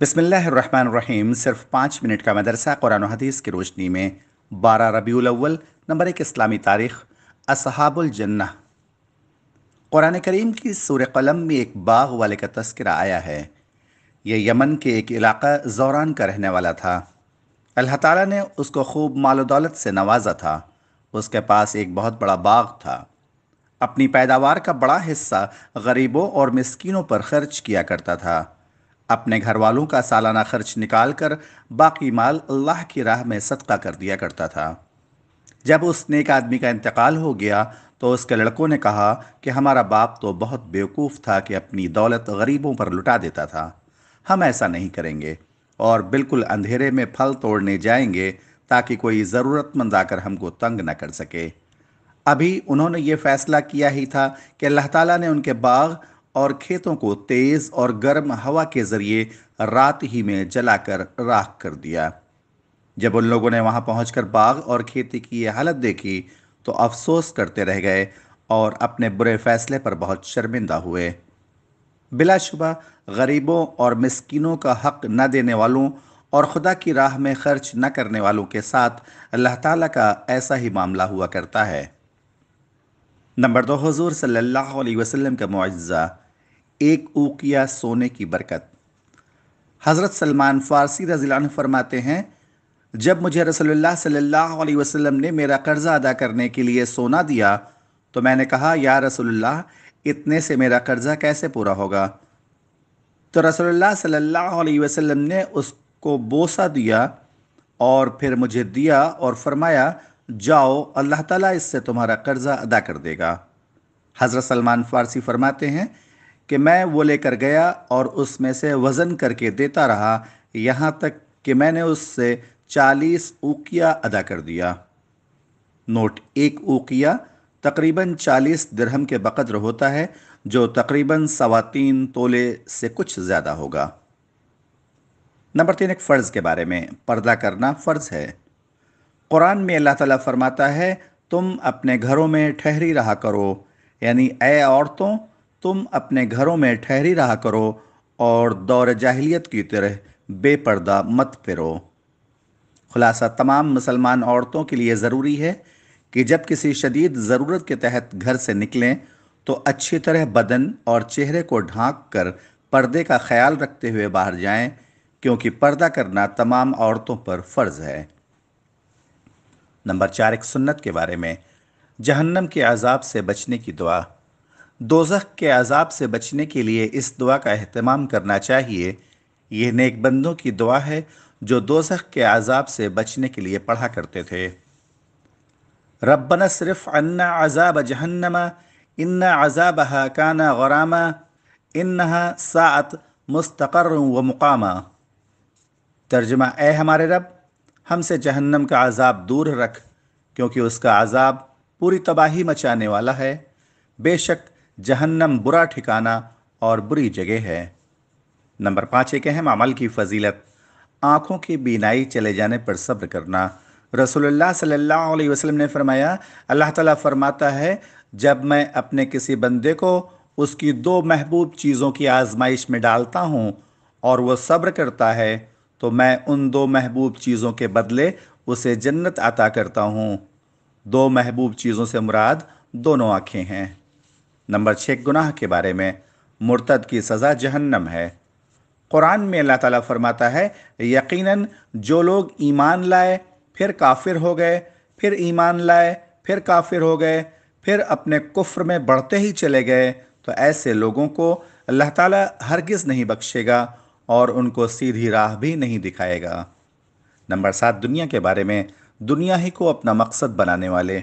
बिसमीम सिर्फ पाँच मिनट का मदरसा कुरान हदीस की रोशनी में बारह रबी अव्वल नंबर एक इस्लामी तारीख़ असहाबुल जन्ना कुरान करीम की सूर कलम में एक बाग वाले का तस्करा आया है यह यमन के एक इलाका जौरान का रहने वाला था अल्लाह ताला ने उसको खूब माल दौलत से नवाजा था उसके पास एक बहुत बड़ा बाग था अपनी पैदावार का बड़ा हिस्सा गरीबों और मस्किनों पर खर्च किया करता था अपने घर वालों का सालाना खर्च निकाल कर बाकी माल अल्लाह की राह में सदका कर दिया करता था जब उस नेक आदमी का इंतकाल हो गया तो उसके लड़कों ने कहा कि हमारा बाप तो बहुत बेवकूफ़ था कि अपनी दौलत गरीबों पर लुटा देता था हम ऐसा नहीं करेंगे और बिल्कुल अंधेरे में फल तोड़ने जाएंगे ताकि कोई ज़रूरतमंद आकर हमको तंग न कर सके अभी उन्होंने ये फैसला किया ही था कि अल्लाह ताला ने उनके बाग और खेतों को तेज और गर्म हवा के जरिए रात ही में जलाकर राख कर दिया जब उन लोगों ने वहां पहुंचकर बाग और खेती की यह हालत देखी तो अफसोस करते रह गए और अपने बुरे फैसले पर बहुत शर्मिंदा हुए बिलाशुबा गरीबों और मिसकिनों का हक न देने वालों और खुदा की राह में खर्च न करने वालों के साथ अल्लाह ताला का ऐसा ही मामला हुआ करता है नंबर दो हजूर सल्लल्लाहु अलैहि वसल्लम का मुआजा एक ऊकिया सोने की बरकत हज़रत सलमान फ़ारसी रजी फरमाते हैं जब मुझे रसोल्ला सल्ला वसम ने मेरा कर्ज़ा अदा करने के लिए सोना दिया तो मैंने कहा या रसोल्ला इतने से मेरा कर्ज़ा कैसे पूरा होगा तो रसोल्ला सल्ला वसम ने उसको बोसा दिया और फिर मुझे दिया और फरमाया जाओ अल्लाह ताला इससे तुम्हारा कर्ज़ा अदा कर देगा हज़रत सलमान फ़ारसी फरमाते हैं कि मैं वो लेकर गया और उसमें से वज़न करके देता रहा यहाँ तक कि मैंने उससे चालीस ऊकिया अदा कर दिया नोट एक ऊकिया तकरीबन चालीस दिरहम के बकद्र होता है जो तकरीबन सवा तीन तोले से कुछ ज़्यादा होगा नंबर तीन एक फ़र्ज़ के बारे में पर्दा करना फ़र्ज़ है कुरान में अल्लाह ताला फरमाता है तुम अपने घरों में ठहरी रहा करो यानी ए औरतों तुम अपने घरों में ठहरी रहा करो और दौर जाहिलियत की तरह बेपर्दा मत फिरो खुलासा तमाम मुसलमान औरतों के लिए ज़रूरी है कि जब किसी शदीद ज़रूरत के तहत घर से निकलें तो अच्छी तरह बदन और चेहरे को ढांक कर पर्दे का ख्याल रखते हुए बाहर जाएं क्योंकि पर्दा करना तमाम औरतों पर फ़र्ज़ है नंबर चार एक सुन्नत के बारे में जहन्नम के आज़ाब से बचने की दुआ दोजख के अजाब से बचने के लिए इस दुआ का अहतमाम करना चाहिए यह नेक बंदों की दुआ है जो दोजख के अजाब से बचने के लिए पढ़ा करते थे रबना सिर्फ अन्ना अजाब जहन्नमा इन्ना अजाब हाकाना गरामा इन्ना सात मुस्तकर व मुकामा तर्जमा ए हमारे रब हमसे जहन्नम का अजाब दूर रख क्योंकि उसका अजाब पूरी तबाही मचाने वाला है बेशक जहन्नम बुरा ठिकाना और बुरी जगह है नंबर पाँच एक अहम अमल की फजीलत आँखों की बीनाई चले जाने पर सब्र करना रसोल्ला सल्ला वसलम ने फरमाया अल्लाह ताला फरमाता है जब मैं अपने किसी बंदे को उसकी दो महबूब चीज़ों की आजमाइश में डालता हूँ और वह सब्र करता है तो मैं उन दो महबूब चीज़ों के बदले उसे जन्नत अता करता हूँ दो महबूब चीज़ों से मुराद दोनों आँखें हैं नंबर छः गुनाह के बारे में मुर्तद की सज़ा जहन्नम है कुरान में अल्लाह ताला फरमाता है यकीनन जो लोग ईमान लाए फिर काफिर हो गए फिर ईमान लाए फिर काफिर हो गए फिर अपने कुफ्र में बढ़ते ही चले गए तो ऐसे लोगों को अल्लाह ताला हरगिज़ नहीं बख्शेगा और उनको सीधी राह भी नहीं दिखाएगा नंबर सात दुनिया के बारे में दुनिया ही को अपना मकसद बनाने वाले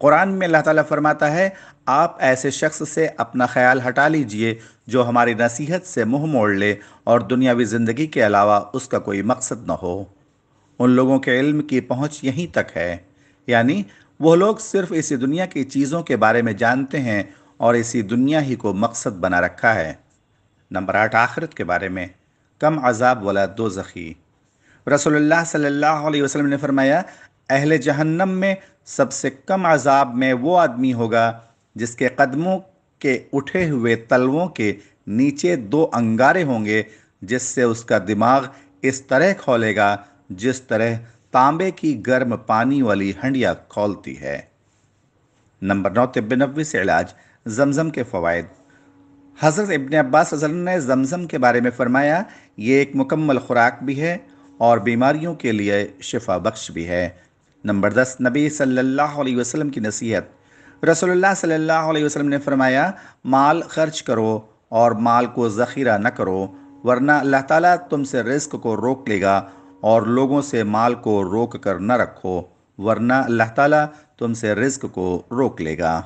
कुरान में अल्लाह ताला फरमाता है आप ऐसे शख्स से अपना ख्याल हटा लीजिए जो हमारी नसीहत से मुंह मोड़ ले और दुनियावी ज़िंदगी के अलावा उसका कोई मकसद न हो उन लोगों के इल्म की पहुंच यहीं तक है यानी वह लोग सिर्फ इसी दुनिया की चीज़ों के बारे में जानते हैं और इसी दुनिया ही को मकसद बना रखा है नंबर आठ आखिरत के बारे में कम अजाब वाला दो जखी रसोल्ला सल्ला वसलम ने फरमाया अहल जहन्नम में सबसे कम अजाब में वो आदमी होगा जिसके कदमों के उठे हुए तलवों के नीचे दो अंगारे होंगे जिससे उसका दिमाग इस तरह खोलेगा जिस तरह तांबे की गर्म पानी वाली हंडिया खोलती है नंबर नौ तिब्बनबी से इलाज जमजम के फ़वाद हज़रत इबन अब्बास ने जमजम के बारे में फ़रमाया ये एक मुकम्मल ख़ुराक भी है और बीमारियों के लिए शिफा बख्श भी है नंबर दस नबी सल्लल्लाहु अलैहि वसल्लम की नसीहत रसोल्ला सल्ला वसलम ने फरमाया माल खर्च करो और माल को ज़ख़ीरा न करो वरना अल्लाह ताला तुमसे रिस्क को रोक लेगा और लोगों से माल को रोक कर न रखो वरना अल्लाह ताला तुमसे रिस्क को रोक लेगा